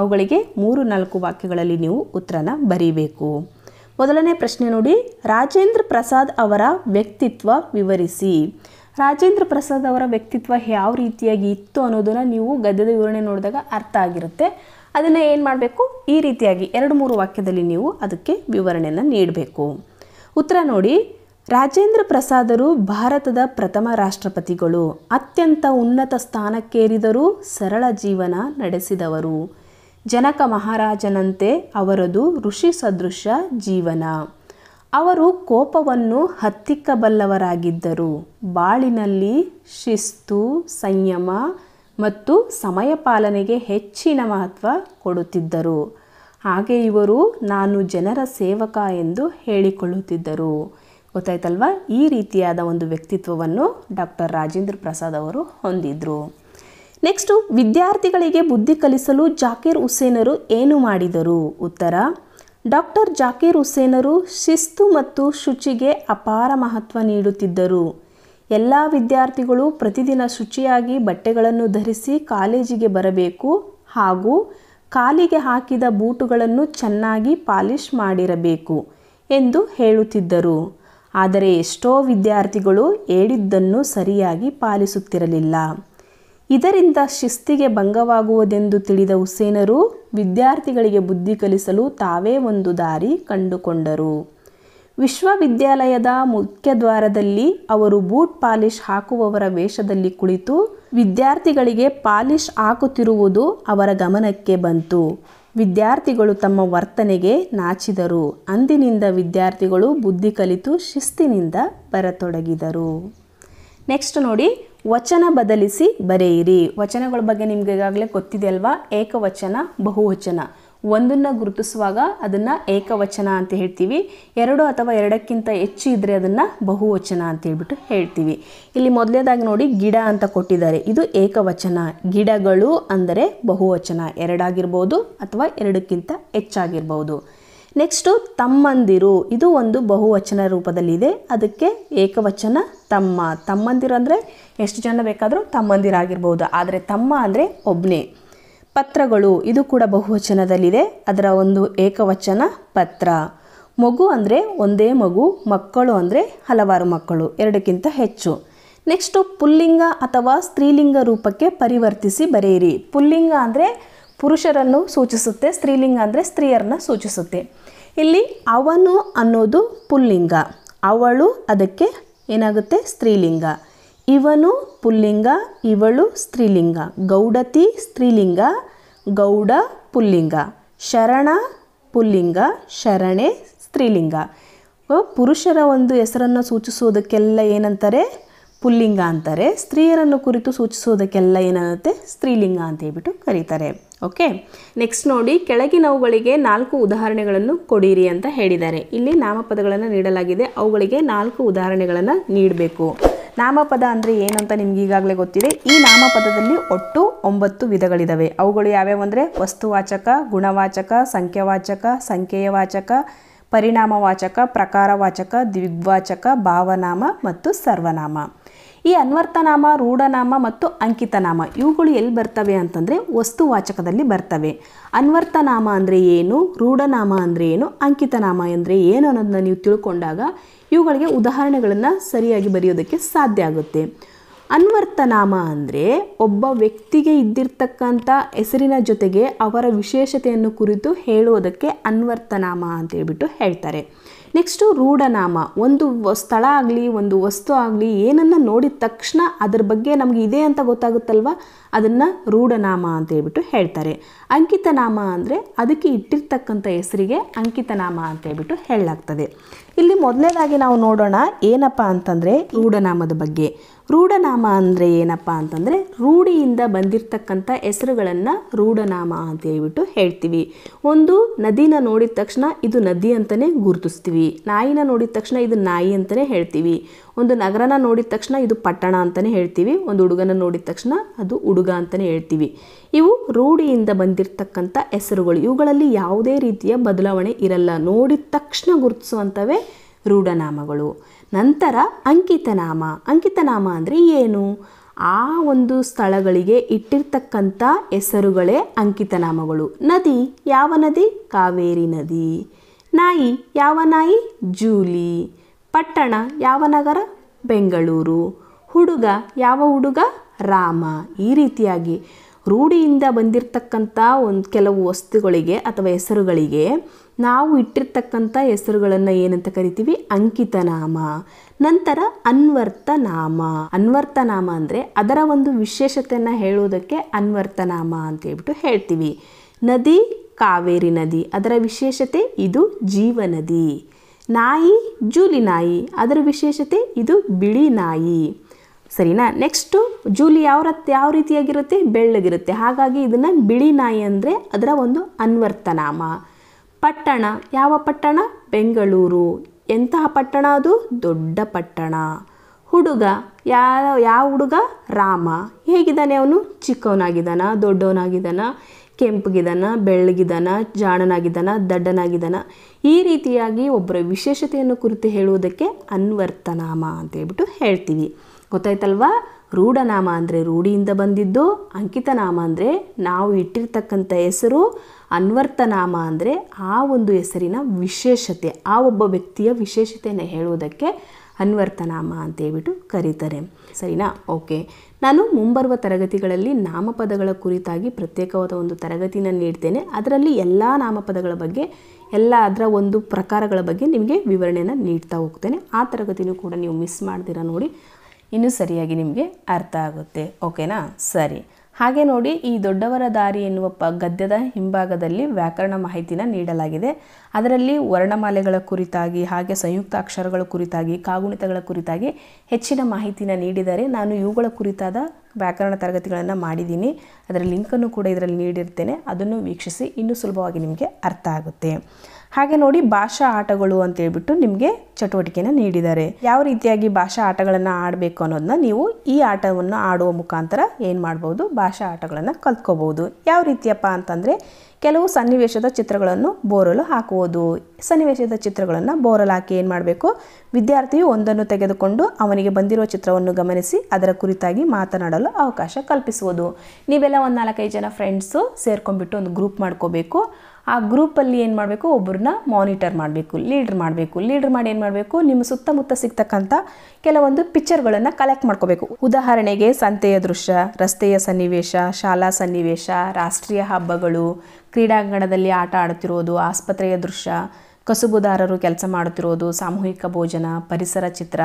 ಅವುಗಳಿಗೆ ಮೂರು ನಾಲ್ಕು ವಾಕ್ಯಗಳಲ್ಲಿ ನೀವು ಉತ್ತರನ ಬರೀಬೇಕು ಮೊದಲನೇ ಪ್ರಶ್ನೆ ನೋಡಿ ರಾಜೇಂದ್ರ ಪ್ರಸಾದ್ ಅವರ ವ್ಯಕ್ತಿತ್ವ ವಿವರಿಸಿ ರಾಜೇಂದ್ರ ಪ್ರಸಾದ್ ಅವರ ವ್ಯಕ್ತಿತ್ವ ಯಾವ ರೀತಿಯಾಗಿ ಇತ್ತು ಅನ್ನೋದನ್ನು ನೀವು ಗದ್ಯದ ವಿವರಣೆ ನೋಡಿದಾಗ ಅರ್ಥ ಆಗಿರುತ್ತೆ ಅದನ್ನು ಏನು ಮಾಡಬೇಕು ಈ ರೀತಿಯಾಗಿ ಎರಡು ಮೂರು ವಾಕ್ಯದಲ್ಲಿ ನೀವು ಅದಕ್ಕೆ ವಿವರಣೆಯನ್ನು ನೀಡಬೇಕು ಉತ್ತರ ನೋಡಿ ರಾಜೇಂದ್ರ ಪ್ರಸಾದರು ಭಾರತದ ಪ್ರಥಮ ರಾಷ್ಟ್ರಪತಿಗಳು ಅತ್ಯಂತ ಉನ್ನತ ಸ್ಥಾನಕ್ಕೇರಿದರೂ ಸರಳ ಜೀವನ ನಡೆಸಿದವರು ಜನಕ ಮಹಾರಾಜನಂತೆ ಅವರದು ಋಷಿ ಸದೃಶ ಜೀವನ ಅವರು ಕೋಪವನ್ನು ಹತ್ತಿಕ್ಕಬಲ್ಲವರಾಗಿದ್ದರು ಬಾಳಿನಲ್ಲಿ ಶಿಸ್ತು ಸಂಯಮ ಮತ್ತು ಸಮಯ ಪಾಲನೆಗೆ ಹೆಚ್ಚಿನ ಮಹತ್ವ ಕೊಡುತ್ತಿದ್ದರು ಹಾಗೆ ಇವರು ನಾನು ಜನರ ಸೇವಕ ಎಂದು ಹೇಳಿಕೊಳ್ಳುತ್ತಿದ್ದರು ಗೊತ್ತಾಯ್ತಲ್ವಾ ಈ ರೀತಿಯಾದ ಒಂದು ವ್ಯಕ್ತಿತ್ವವನ್ನು ಡಾಕ್ಟರ್ ರಾಜೇಂದ್ರ ಪ್ರಸಾದ್ ಅವರು ಹೊಂದಿದ್ದರು ನೆಕ್ಸ್ಟು ವಿದ್ಯಾರ್ಥಿಗಳಿಗೆ ಬುದ್ಧಿ ಕಲಿಸಲು ಜಾಕೀರ್ ಹುಸೇನರು ಏನು ಮಾಡಿದರು ಉತ್ತರ ಡಾಕ್ಟರ್ ಜಾಕೀರ್ ಹುಸೇನರು ಶಿಸ್ತು ಮತ್ತು ಶುಚಿಗೆ ಅಪಾರ ಮಹತ್ವ ನೀಡುತ್ತಿದ್ದರು ಎಲ್ಲ ವಿದ್ಯಾರ್ಥಿಗಳು ಪ್ರತಿದಿನ ಶುಚಿಯಾಗಿ ಬಟ್ಟೆಗಳನ್ನು ಧರಿಸಿ ಕಾಲೇಜಿಗೆ ಬರಬೇಕು ಹಾಗೂ ಕಾಲಿಗೆ ಹಾಕಿದ ಬೂಟುಗಳನ್ನು ಚೆನ್ನಾಗಿ ಪಾಲಿಷ್ ಮಾಡಿರಬೇಕು ಎಂದು ಹೇಳುತ್ತಿದ್ದರು ಆದರೆ ಎಷ್ಟೋ ವಿದ್ಯಾರ್ಥಿಗಳು ಹೇಳಿದ್ದನ್ನು ಸರಿಯಾಗಿ ಪಾಲಿಸುತ್ತಿರಲಿಲ್ಲ ಇದರಿಂದ ಶಿಸ್ತಿಗೆ ಭಂಗವಾಗುವುದೆಂದು ತಿಳಿದ ಹುಸೇನರು ವಿದ್ಯಾರ್ಥಿಗಳಿಗೆ ಬುದ್ಧಿ ಕಲಿಸಲು ತಾವೇ ಒಂದು ದಾರಿ ಕಂಡುಕೊಂಡರು ವಿಶ್ವವಿದ್ಯಾಲಯದ ಮುಖ್ಯದ್ವಾರದಲ್ಲಿ ಅವರು ಬೂಟ್ ಪಾಲಿಶ್ ಹಾಕುವವರ ವೇಷದಲ್ಲಿ ಕುಳಿತು ವಿದ್ಯಾರ್ಥಿಗಳಿಗೆ ಪಾಲಿಶ್ ಹಾಕುತ್ತಿರುವುದು ಅವರ ಗಮನಕ್ಕೆ ಬಂತು ವಿದ್ಯಾರ್ಥಿಗಳು ತಮ್ಮ ವರ್ತನೆಗೆ ನಾಚಿದರು ಅಂದಿನಿಂದ ವಿದ್ಯಾರ್ಥಿಗಳು ಬುದ್ಧಿ ಕಲಿತು ಶಿಸ್ತಿನಿಂದ ಬರತೊಡಗಿದರು ನೆಕ್ಸ್ಟ್ ನೋಡಿ ವಚನ ಬದಲಿಸಿ ಬರೆಯಿರಿ ವಚನಗಳ ಬಗ್ಗೆ ನಿಮಗೆ ಈಗಾಗಲೇ ಗೊತ್ತಿದೆ ಅಲ್ವಾ ಏಕವಚನ ಬಹುವಚನ ಒಂದನ್ನು ಗುರುತಿಸುವಾಗ ಅದನ್ನು ಏಕವಚನ ಅಂತ ಹೇಳ್ತೀವಿ ಎರಡು ಅಥವಾ ಎರಡಕ್ಕಿಂತ ಹೆಚ್ಚು ಇದ್ರೆ ಅದನ್ನು ಬಹುವಚನ ಅಂತ ಹೇಳ್ಬಿಟ್ಟು ಹೇಳ್ತೀವಿ ಇಲ್ಲಿ ಮೊದಲನೇದಾಗಿ ನೋಡಿ ಗಿಡ ಅಂತ ಕೊಟ್ಟಿದ್ದಾರೆ ಇದು ಏಕವಚನ ಗಿಡಗಳು ಅಂದರೆ ಬಹುವಚನ ಎರಡಾಗಿರ್ಬೋದು ಅಥವಾ ಎರಡಕ್ಕಿಂತ ಹೆಚ್ಚಾಗಿರ್ಬೋದು ನೆಕ್ಸ್ಟು ತಮ್ಮಂದಿರು ಇದು ಒಂದು ಬಹುವಚನ ರೂಪದಲ್ಲಿದೆ ಅದಕ್ಕೆ ಏಕವಚನ ತಮ್ಮ ತಮ್ಮಂದಿರು ಅಂದರೆ ಎಷ್ಟು ಜನ ಬೇಕಾದರೂ ತಮ್ಮಂದಿರಾಗಿರ್ಬೋದು ಆದರೆ ತಮ್ಮ ಅಂದರೆ ಒಬ್ಬನೇ ಪತ್ರಗಳು ಇದು ಕೂಡ ಬಹುವಚನದಲ್ಲಿದೆ ಅದರ ಒಂದು ಏಕವಚನ ಪತ್ರ ಮಗು ಅಂದರೆ ಒಂದೇ ಮಗು ಮಕ್ಕಳು ಅಂದರೆ ಹಲವಾರು ಮಕ್ಕಳು ಎರಡಕ್ಕಿಂತ ಹೆಚ್ಚು ನೆಕ್ಸ್ಟು ಪುಲ್ಲಿಂಗ ಅಥವಾ ಸ್ತ್ರೀಲಿಂಗ ರೂಪಕ್ಕೆ ಪರಿವರ್ತಿಸಿ ಬರೆಯಿರಿ ಪುಲ್ಲಿಂಗ ಅಂದರೆ ಪುರುಷರನ್ನು ಸೂಚಿಸುತ್ತೆ ಸ್ತ್ರೀಲಿಂಗ ಅಂದರೆ ಸ್ತ್ರೀಯರನ್ನು ಸೂಚಿಸುತ್ತೆ ಇಲ್ಲಿ ಅವನು ಅನ್ನೋದು ಪುಲ್ಲಿಂಗ ಅವಳು ಅದಕ್ಕೆ ಏನಾಗುತ್ತೆ ಸ್ತ್ರೀಲಿಂಗ ಇವನು ಪುಲ್ಲಿಂಗ ಇವಳು ಸ್ತ್ರೀಲಿಂಗ ಗೌಡತಿ ಸ್ತ್ರೀಲಿಂಗ ಗೌಡ ಪುಲ್ಲಿಂಗ ಶರಣ ಪುಲ್ಲಿಂಗ ಶರಣೆ ಸ್ತ್ರೀಲಿಂಗ ಪುರುಷರ ಒಂದು ಹೆಸರನ್ನು ಸೂಚಿಸುವುದಕ್ಕೆಲ್ಲ ಏನಂತಾರೆ ಪುಲ್ಲಿಂಗ ಅಂತಾರೆ ಸ್ತ್ರೀಯರನ್ನು ಕುರಿತು ಸೂಚಿಸುವುದಕ್ಕೆಲ್ಲ ಏನಾಗುತ್ತೆ ಸ್ತ್ರೀಲಿಂಗ ಅಂತ ಹೇಳ್ಬಿಟ್ಟು ಕರೀತಾರೆ ಓಕೆ ನೆಕ್ಸ್ಟ್ ನೋಡಿ ಕೆಳಗಿನವುಗಳಿಗೆ ನಾಲ್ಕು ಉದಾಹರಣೆಗಳನ್ನು ಕೊಡಿರಿ ಅಂತ ಹೇಳಿದ್ದಾರೆ ಇಲ್ಲಿ ನಾಮಪದಗಳನ್ನು ನೀಡಲಾಗಿದೆ ಅವುಗಳಿಗೆ ನಾಲ್ಕು ಉದಾಹರಣೆಗಳನ್ನು ನೀಡಬೇಕು ನಾಮಪದ ಅಂದರೆ ಏನು ಅಂತ ನಿಮ್ಗೆ ಈಗಾಗಲೇ ಗೊತ್ತಿದೆ ಈ ನಾಮಪದದಲ್ಲಿ ಒಟ್ಟು ಒಂಬತ್ತು ವಿಧಗಳಿದ್ದಾವೆ ಅವುಗಳು ಯಾವ್ಯಾವು ಅಂದರೆ ವಸ್ತುವಾಚಕ ಗುಣವಾಚಕ ಸಂಖ್ಯಾವಾಚಕ ಸಂಖ್ಯೆಯ ವಾಚಕ ಪರಿಣಾಮವಾಚಕ ಪ್ರಕಾರವಾಚಕ ದ್ವಿಗ್ವಾಚಕ ಭಾವನಾಮ ಮತ್ತು ಸರ್ವನಾಮ ಈ ಅನ್ವರ್ಥನಾಮ ರೂಢನಾಮ ಮತ್ತು ಅಂಕಿತನಾಮ ಇವುಗಳು ಎಲ್ಲಿ ಬರ್ತವೆ ಅಂತಂದರೆ ವಸ್ತುವಾಚಕದಲ್ಲಿ ಬರ್ತವೆ ಅನ್ವರ್ಥನಾಮ ಅಂದರೆ ಏನು ರೂಢನಾಮ ಅಂದರೆ ಏನು ಅಂಕಿತನಾಮ ಅಂದರೆ ಏನು ಅನ್ನೋದನ್ನ ನೀವು ತಿಳ್ಕೊಂಡಾಗ ಇವುಗಳಿಗೆ ಉದಾಹರಣೆಗಳನ್ನು ಸರಿಯಾಗಿ ಬರೆಯೋದಕ್ಕೆ ಸಾಧ್ಯ ಆಗುತ್ತೆ ಅನ್ವರ್ತನಾಮ ಅಂದರೆ ಒಬ್ಬ ವ್ಯಕ್ತಿಗೆ ಇದ್ದಿರ್ತಕ್ಕಂಥ ಹೆಸರಿನ ಜೊತೆಗೆ ಅವರ ವಿಶೇಷತೆಯನ್ನು ಕುರಿತು ಹೇಳುವುದಕ್ಕೆ ಅನ್ವರ್ತನಾಮ ಅಂತೇಳ್ಬಿಟ್ಟು ಹೇಳ್ತಾರೆ ನೆಕ್ಸ್ಟು ರೂಢನಾಮ ಒಂದು ಸ್ಥಳ ಆಗಲಿ ಒಂದು ವಸ್ತು ಆಗಲಿ ಏನನ್ನು ನೋಡಿದ ತಕ್ಷಣ ಅದ್ರ ಬಗ್ಗೆ ನಮಗೆ ಇದೆ ಅಂತ ಗೊತ್ತಾಗುತ್ತಲ್ವ ಅದನ್ನು ರೂಢನಾಮ ಅಂತ ಹೇಳ್ಬಿಟ್ಟು ಹೇಳ್ತಾರೆ ಅಂಕಿತನಾಮ ಅಂದರೆ ಅದಕ್ಕೆ ಇಟ್ಟಿರ್ತಕ್ಕಂಥ ಹೆಸರಿಗೆ ಅಂಕಿತನಾಮ ಅಂತ ಹೇಳ್ಬಿಟ್ಟು ಹೇಳಲಾಗ್ತದೆ ಇಲ್ಲಿ ಮೊದಲನೇದಾಗಿ ನಾವು ನೋಡೋಣ ಏನಪ್ಪ ಅಂತಂದರೆ ರೂಢನಾಮದ ಬಗ್ಗೆ ರೂಢನಾಮ ಅಂದರೆ ಏನಪ್ಪ ಅಂತಂದರೆ ರೂಢಿಯಿಂದ ಬಂದಿರತಕ್ಕಂಥ ಹೆಸರುಗಳನ್ನು ರೂಢನಾಮ ಅಂತ ಹೇಳ್ಬಿಟ್ಟು ಹೇಳ್ತೀವಿ ಒಂದು ನದಿನ ನೋಡಿದ ತಕ್ಷಣ ಇದು ನದಿ ಅಂತಲೇ ಗುರುತಿಸ್ತೀವಿ ನಾಯಿನ ನೋಡಿದ ತಕ್ಷಣ ಇದು ನಾಯಿ ಅಂತಲೇ ಹೇಳ್ತೀವಿ ಒಂದು ನಗರನ ನೋಡಿದ ತಕ್ಷಣ ಇದು ಪಟ್ಟಣ ಅಂತಲೇ ಹೇಳ್ತೀವಿ ಒಂದು ಹುಡುಗನ ನೋಡಿದ ತಕ್ಷಣ ಅದು ಹುಡುಗ ಅಂತಲೇ ಹೇಳ್ತೀವಿ ಇವು ರೂಢಿಯಿಂದ ಬಂದಿರತಕ್ಕಂಥ ಹೆಸರುಗಳು ಇವುಗಳಲ್ಲಿ ಯಾವುದೇ ರೀತಿಯ ಬದಲಾವಣೆ ಇರಲ್ಲ ನೋಡಿದ ತಕ್ಷಣ ಗುರುತಿಸುವಂಥವೇ ರೂಢನಾಮಗಳು ನಂತರ ಅಂಕಿತನಾಮ ಅಂಕಿತನಾಮ ಅಂದರೆ ಏನು ಆ ಒಂದು ಸ್ಥಳಗಳಿಗೆ ಇಟ್ಟಿರ್ತಕ್ಕಂಥ ಹೆಸರುಗಳೇ ಅಂಕಿತನಾಮಗಳು ನದಿ ಯಾವ ನದಿ ಕಾವೇರಿ ನದಿ ನಾಯಿ ಯಾವ ನಾಯಿ ಜೂಲಿ ಪಟ್ಟಣ ಯಾವ ನಗರ ಬೆಂಗಳೂರು ಹುಡುಗ ಯಾವ ಹುಡುಗ ರಾಮ ಈ ರೀತಿಯಾಗಿ ರೂಢಿಯಿಂದ ಬಂದಿರತಕ್ಕಂಥ ಒಂದು ಕೆಲವು ವಸ್ತುಗಳಿಗೆ ಅಥವಾ ಹೆಸರುಗಳಿಗೆ ನಾವು ಇಟ್ಟಿರ್ತಕ್ಕಂಥ ಹೆಸರುಗಳನ್ನು ಏನಂತ ಕರಿತೀವಿ ಅಂಕಿತನಾಮ ನಂತರ ಅನ್ವರ್ತನಾಮ ಅನ್ವರ್ತನಾಮ ಅಂದರೆ ಅದರ ಒಂದು ವಿಶೇಷತೆಯನ್ನು ಹೇಳುವುದಕ್ಕೆ ಅನ್ವರ್ತನಾಮ ಅಂತ ಹೇಳ್ಬಿಟ್ಟು ಹೇಳ್ತೀವಿ ನದಿ ಕಾವೇರಿ ನದಿ ಅದರ ವಿಶೇಷತೆ ಇದು ಜೀವನದಿ ನಾಯಿ ಜೂಲಿ ನಾಯಿ ಅದರ ವಿಶೇಷತೆ ಇದು ಬಿಳಿ ನಾಯಿ ಸರಿನಾ ನೆಕ್ಸ್ಟು ಜೂಲಿ ಯಾವ ಯಾವ ರೀತಿಯಾಗಿರುತ್ತೆ ಬೆಳ್ಳಗಿರುತ್ತೆ ಹಾಗಾಗಿ ಇದನ್ನು ಬಿಳಿ ನಾಯಿ ಅಂದರೆ ಅದರ ಒಂದು ಅನ್ವರ್ತನಾಮ ಪಟ್ಟಣ ಯಾವ ಪಟ್ಟಣ ಬೆಂಗಳೂರು ಎಂತಹ ಪಟ್ಟಣ ಅದು ದೊಡ್ಡ ಪಟ್ಟಣ ಹುಡುಗ ಯಾವ ಯಾವ ಹುಡುಗ ರಾಮ ಹೇಗಿದ್ದಾನೆ ಅವನು ಚಿಕ್ಕವನಾಗಿದ್ದಾನ ದೊಡ್ಡವನಾಗಿದ್ದಾನ ಕೆಂಪಗಿದ್ದಾನ ಬೆಳ್ಳಗಿದ್ದಾನ ಜಾಣನಾಗಿದ್ದಾನ ದಡ್ಡನಾಗಿದ್ದಾನ ಈ ರೀತಿಯಾಗಿ ಒಬ್ಬರ ವಿಶೇಷತೆಯನ್ನು ಕುರಿತು ಹೇಳುವುದಕ್ಕೆ ಅನ್ವರ್ತನಾಮ ಅಂತೇಳ್ಬಿಟ್ಟು ಹೇಳ್ತೀವಿ ಗೊತ್ತಾಯ್ತಲ್ವಾ ರೂಢನಾಮ ಅಂದರೆ ರೂಢಿಯಿಂದ ಬಂದಿದ್ದು ಅಂಕಿತನಾಮ ಅಂದರೆ ನಾವು ಇಟ್ಟಿರ್ತಕ್ಕಂಥ ಹೆಸರು ಅನ್ವರ್ತನಾಮ ಅಂದರೆ ಆ ಒಂದು ಹೆಸರಿನ ವಿಶೇಷತೆ ಆ ಒಬ್ಬ ವ್ಯಕ್ತಿಯ ವಿಶೇಷತೆಯನ್ನು ಹೇಳುವುದಕ್ಕೆ ಅನ್ವರ್ತನಾಮ ಅಂತೇಳ್ಬಿಟ್ಟು ಕರೀತಾರೆ ಸರಿನಾ ಓಕೆ ನಾನು ಮುಂಬರುವ ತರಗತಿಗಳಲ್ಲಿ ನಾಮಪದಗಳ ಕುರಿತಾಗಿ ಪ್ರತ್ಯೇಕವಾದ ಒಂದು ತರಗತಿನ ನೀಡ್ತೇನೆ ಅದರಲ್ಲಿ ಎಲ್ಲ ನಾಮಪದಗಳ ಬಗ್ಗೆ ಎಲ್ಲ ಅದರ ಒಂದು ಪ್ರಕಾರಗಳ ಬಗ್ಗೆ ನಿಮಗೆ ವಿವರಣೆಯನ್ನು ನೀಡ್ತಾ ಹೋಗ್ತೇನೆ ಆ ತರಗತಿನೂ ಕೂಡ ನೀವು ಮಿಸ್ ಮಾಡ್ತೀರಾ ನೋಡಿ ಇನ್ನೂ ಸರಿಯಾಗಿ ನಿಮಗೆ ಅರ್ಥ ಆಗುತ್ತೆ ಓಕೆನಾ ಸರಿ ಹಾಗೆ ನೋಡಿ ಈ ದೊಡ್ಡವರ ದಾರಿ ಎನ್ನುವ ಪ ಗದ್ಯದ ಹಿಂಭಾಗದಲ್ಲಿ ವ್ಯಾಕರಣ ಮಾಹಿತಿನ ನೀಡಲಾಗಿದೆ ಅದರಲ್ಲಿ ವರ್ಣಮಾಲೆಗಳ ಕುರಿತಾಗಿ ಹಾಗೆ ಸಂಯುಕ್ತ ಅಕ್ಷರಗಳ ಕುರಿತಾಗಿ ಕಾಗುಣಿತಗಳ ಕುರಿತಾಗಿ ಹೆಚ್ಚಿನ ಮಾಹಿತಿನ ನೀಡಿದರೆ ನಾನು ಇವುಗಳ ಕುರಿತಾದ ವ್ಯಾಕರಣ ತರಗತಿಗಳನ್ನು ಮಾಡಿದ್ದೀನಿ ಅದರ ಲಿಂಕನ್ನು ಕೂಡ ಇದರಲ್ಲಿ ನೀಡಿರ್ತೇನೆ ಅದನ್ನು ವೀಕ್ಷಿಸಿ ಇನ್ನೂ ಸುಲಭವಾಗಿ ನಿಮಗೆ ಅರ್ಥ ಆಗುತ್ತೆ ಹಾಗೆ ನೋಡಿ ಭಾಷಾ ಆಟಗಳು ಅಂತ ಹೇಳ್ಬಿಟ್ಟು ನಿಮಗೆ ಚಟುವಟಿಕೆನ ನೀಡಿದ್ದಾರೆ ಯಾವ ರೀತಿಯಾಗಿ ಭಾಷಾ ಆಟಗಳನ್ನು ಆಡಬೇಕು ಅನ್ನೋದನ್ನ ನೀವು ಈ ಆಟವನ್ನು ಆಡುವ ಮುಖಾಂತರ ಏನು ಮಾಡ್ಬೋದು ಭಾಷಾ ಆಟಗಳನ್ನು ಕಲ್ತ್ಕೋಬೋದು ಯಾವ ರೀತಿಯಪ್ಪ ಅಂತಂದರೆ ಕೆಲವು ಸನ್ನಿವೇಶದ ಚಿತ್ರಗಳನ್ನು ಬೋರಲು ಹಾಕುವುದು ಸನ್ನಿವೇಶದ ಚಿತ್ರಗಳನ್ನು ಬೋರಲು ಹಾಕಿ ಏನು ಮಾಡಬೇಕು ವಿದ್ಯಾರ್ಥಿಯು ಒಂದನ್ನು ತೆಗೆದುಕೊಂಡು ಅವನಿಗೆ ಬಂದಿರುವ ಚಿತ್ರವನ್ನು ಗಮನಿಸಿ ಅದರ ಕುರಿತಾಗಿ ಮಾತನಾಡಲು ಅವಕಾಶ ಕಲ್ಪಿಸುವುದು ನೀವೆಲ್ಲ ಒಂದು ನಾಲ್ಕೈದು ಜನ ಫ್ರೆಂಡ್ಸು ಸೇರ್ಕೊಂಡ್ಬಿಟ್ಟು ಒಂದು ಗ್ರೂಪ್ ಮಾಡ್ಕೋಬೇಕು ಆ ಗ್ರೂಪಲ್ಲಿ ಏನು ಮಾಡಬೇಕು ಒಬ್ಬರನ್ನ ಮಾನಿಟರ್ ಮಾಡಬೇಕು ಲೀಡ್ರ್ ಮಾಡಬೇಕು ಲೀಡ್ರ್ ಮಾಡಿ ಏನು ಮಾಡಬೇಕು ನಿಮ್ಮ ಸುತ್ತಮುತ್ತ ಸಿಗ್ತಕ್ಕಂಥ ಕೆಲವೊಂದು ಪಿಕ್ಚರ್ಗಳನ್ನು ಕಲೆಕ್ಟ್ ಮಾಡ್ಕೋಬೇಕು ಉದಾಹರಣೆಗೆ ಸಂತೆಯ ದೃಶ್ಯ ರಸ್ತೆಯ ಸನ್ನಿವೇಶ ಶಾಲಾ ಸನ್ನಿವೇಶ ರಾಷ್ಟ್ರೀಯ ಹಬ್ಬಗಳು ಕ್ರೀಡಾಂಗಣದಲ್ಲಿ ಆಟ ಆಡುತ್ತಿರೋದು ಆಸ್ಪತ್ರೆಯ ದೃಶ್ಯ ಕಸುಬುದಾರರು ಕೆಲಸ ಮಾಡುತ್ತಿರೋದು ಸಾಮೂಹಿಕ ಭೋಜನ ಪರಿಸರ ಚಿತ್ರ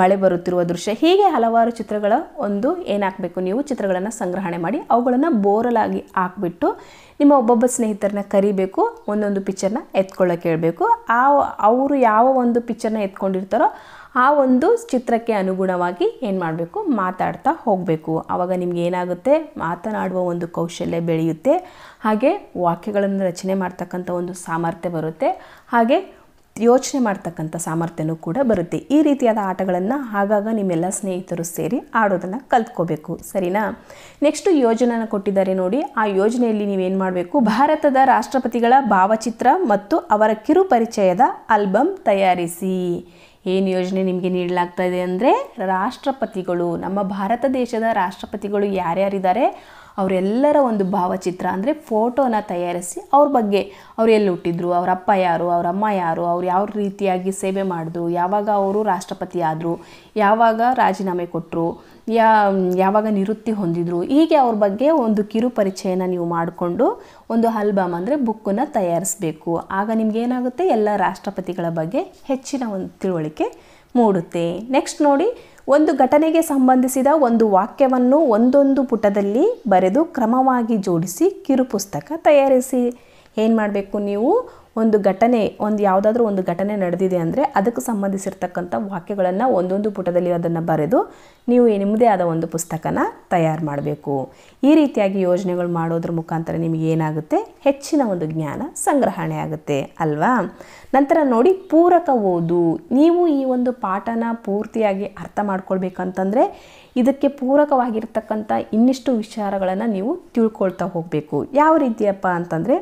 ಮಳೆ ಬರುತ್ತಿರುವ ದೃಶ್ಯ ಹೀಗೆ ಹಲವಾರು ಚಿತ್ರಗಳ ಒಂದು ಏನಾಗಬೇಕು ನೀವು ಚಿತ್ರಗಳನ್ನು ಸಂಗ್ರಹಣೆ ಮಾಡಿ ಅವುಗಳನ್ನು ಬೋರಲಾಗಿ ಹಾಕ್ಬಿಟ್ಟು ನಿಮ್ಮ ಒಬ್ಬೊಬ್ಬ ಸ್ನೇಹಿತರನ್ನ ಕರಿಬೇಕು ಒಂದೊಂದು ಪಿಕ್ಚರ್ನ ಎತ್ಕೊಳ್ಳೋಕೆ ಹೇಳಬೇಕು ಆ ಅವರು ಯಾವ ಒಂದು ಪಿಕ್ಚರ್ನ ಎತ್ಕೊಂಡಿರ್ತಾರೋ ಆ ಒಂದು ಚಿತ್ರಕ್ಕೆ ಅನುಗುಣವಾಗಿ ಏನು ಮಾಡಬೇಕು ಮಾತಾಡ್ತಾ ಹೋಗಬೇಕು ಆವಾಗ ನಿಮ್ಗೆ ಏನಾಗುತ್ತೆ ಮಾತನಾಡುವ ಒಂದು ಕೌಶಲ್ಯ ಬೆಳೆಯುತ್ತೆ ಹಾಗೆ ವಾಕ್ಯಗಳನ್ನು ರಚನೆ ಮಾಡ್ತಕ್ಕಂಥ ಒಂದು ಸಾಮರ್ಥ್ಯ ಬರುತ್ತೆ ಹಾಗೆ ಯೋಚನೆ ಮಾಡ್ತಕ್ಕಂಥ ಸಾಮರ್ಥ್ಯನೂ ಕೂಡ ಬರುತ್ತೆ ಈ ರೀತಿಯಾದ ಆಟಗಳನ್ನು ಆಗಾಗ ನಿಮ್ಮೆಲ್ಲ ಸ್ನೇಹಿತರು ಸೇರಿ ಆಡೋದನ್ನು ಕಲ್ತ್ಕೋಬೇಕು ಸರಿನಾ ನೆಕ್ಸ್ಟು ಯೋಜನೆಯನ್ನು ಕೊಟ್ಟಿದ್ದಾರೆ ನೋಡಿ ಆ ಯೋಜನೆಯಲ್ಲಿ ನೀವೇನು ಮಾಡಬೇಕು ಭಾರತದ ರಾಷ್ಟ್ರಪತಿಗಳ ಭಾವಚಿತ್ರ ಮತ್ತು ಅವರ ಕಿರುಪರಿಚಯದ ಆಲ್ಬಮ್ ತಯಾರಿಸಿ ಏನು ಯೋಜನೆ ನಿಮಗೆ ನೀಡಲಾಗ್ತಾ ಇದೆ ಅಂದರೆ ರಾಷ್ಟ್ರಪತಿಗಳು ನಮ್ಮ ಭಾರತ ದೇಶದ ರಾಷ್ಟ್ರಪತಿಗಳು ಯಾರ್ಯಾರಿದ್ದಾರೆ ಅವರೆಲ್ಲರ ಒಂದು ಭಾವಚಿತ್ರ ಅಂದರೆ ಫೋಟೋನ ತಯಾರಿಸಿ ಅವ್ರ ಬಗ್ಗೆ ಅವರು ಎಲ್ಲಿ ಹುಟ್ಟಿದ್ರು ಅವ್ರ ಅಪ್ಪ ಯಾರು ಅವ್ರ ಅಮ್ಮ ಯಾರು ಅವ್ರು ಯಾವ ರೀತಿಯಾಗಿ ಸೇವೆ ಮಾಡಿದ್ರು ಯಾವಾಗ ಅವರು ರಾಷ್ಟ್ರಪತಿ ಆದರು ಯಾವಾಗ ರಾಜೀನಾಮೆ ಕೊಟ್ಟರು ಯಾ ಯಾವಾಗ ನಿವೃತ್ತಿ ಹೊಂದಿದ್ರು ಹೀಗೆ ಅವ್ರ ಬಗ್ಗೆ ಒಂದು ಕಿರು ಪರಿಚಯನ ನೀವು ಮಾಡಿಕೊಂಡು ಒಂದು ಆಲ್ಬಮ್ ಅಂದರೆ ಬುಕ್ಕನ್ನು ತಯಾರಿಸಬೇಕು ಆಗ ನಿಮಗೇನಾಗುತ್ತೆ ಎಲ್ಲ ರಾಷ್ಟ್ರಪತಿಗಳ ಬಗ್ಗೆ ಹೆಚ್ಚಿನ ಒಂದು ತಿಳುವಳಿಕೆ ಮೂಡುತ್ತೆ ನೆಕ್ಸ್ಟ್ ನೋಡಿ ಒಂದು ಘಟನೆಗೆ ಸಂಬಂಧಿಸಿದ ಒಂದು ವಾಕ್ಯವನ್ನು ಒಂದೊಂದು ಪುಟದಲ್ಲಿ ಬರೆದು ಕ್ರಮವಾಗಿ ಜೋಡಿಸಿ ಕಿರು ಪುಸ್ತಕ ತಯಾರಿಸಿ ಏನು ಮಾಡಬೇಕು ನೀವು ಒಂದು ಘಟನೆ ಒಂದು ಯಾವುದಾದ್ರೂ ಒಂದು ಘಟನೆ ನಡೆದಿದೆ ಅಂದರೆ ಅದಕ್ಕೆ ಸಂಬಂಧಿಸಿರ್ತಕ್ಕಂಥ ವಾಕ್ಯಗಳನ್ನು ಒಂದೊಂದು ಪುಟದಲ್ಲಿ ಅದನ್ನು ಬರೆದು ನೀವು ನಿಮ್ಮದೇ ಆದ ಒಂದು ಪುಸ್ತಕನ ತಯಾರು ಮಾಡಬೇಕು ಈ ರೀತಿಯಾಗಿ ಯೋಜನೆಗಳು ಮಾಡೋದ್ರ ಮುಖಾಂತರ ನಿಮಗೆ ಏನಾಗುತ್ತೆ ಹೆಚ್ಚಿನ ಒಂದು ಜ್ಞಾನ ಸಂಗ್ರಹಣೆ ಆಗುತ್ತೆ ಅಲ್ವಾ ನಂತರ ನೋಡಿ ಪೂರಕ ಓದು ನೀವು ಈ ಒಂದು ಪಾಠನ ಪೂರ್ತಿಯಾಗಿ ಅರ್ಥ ಮಾಡ್ಕೊಳ್ಬೇಕಂತಂದರೆ ಇದಕ್ಕೆ ಪೂರಕವಾಗಿರ್ತಕ್ಕಂಥ ಇನ್ನಿಷ್ಟು ವಿಚಾರಗಳನ್ನು ನೀವು ತಿಳ್ಕೊಳ್ತಾ ಹೋಗಬೇಕು ಯಾವ ರೀತಿಯಪ್ಪ ಅಂತಂದರೆ